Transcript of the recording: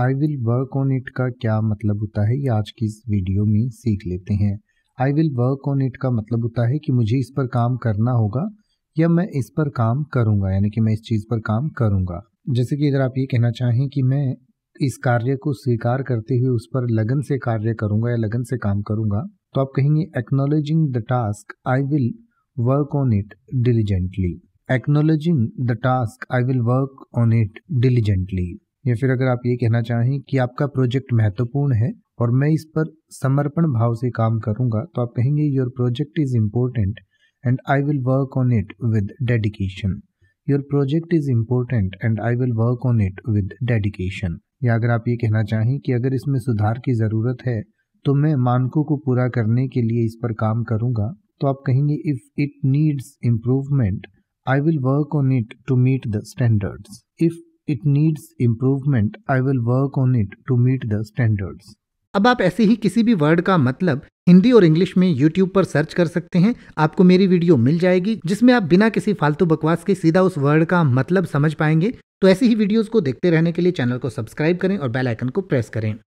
I will work on it का क्या मतलब होता है ये आज की इस वीडियो में सीख लेते हैं I will work on it का मतलब होता है कि मुझे इस पर काम करना होगा या मैं इस पर काम करूँगा यानी कि मैं इस चीज़ पर काम करूँगा जैसे कि अगर आप ये कहना चाहें कि मैं इस कार्य को स्वीकार करते हुए उस पर लगन से कार्य करूँगा या लगन से काम करूँगा तो आप कहेंगे acknowledging the task I will work on it diligently acknowledging the task I will work on it diligently या फिर अगर आप ये कहना चाहें कि आपका प्रोजेक्ट महत्वपूर्ण है और मैं इस पर समर्पण भाव से काम करूंगा तो आप कहेंगे your project is important and I will work on it with dedication your project is important and I will work on it with dedication या अगर आप ये कहना चाहें कि अगर इसमें सुधार की ज़रूरत है तो मैं मानकों को पूरा करने के लिए इस पर काम करूंगा तो आप कहेंगे if it needs improvement I will work on it to meet the standards if it needs improvement I will work on it to meet the standards अब आप ऐसे ही किसी भी वर्ड का मतलब हिंदी और इंग्लिश में यूट्यूब पर सर्च कर सकते हैं आपको मेरी वीडियो मिल जाएगी जिसमें आप बिना किसी फालतू बकवास के सीधा उस वर्ड का मतलब समझ पाएंगे तो ऐसी ही वीडियोस को देखते रहने के लिए चैनल को सब्सक्राइब करें और बेल आइकन को प्रेस करें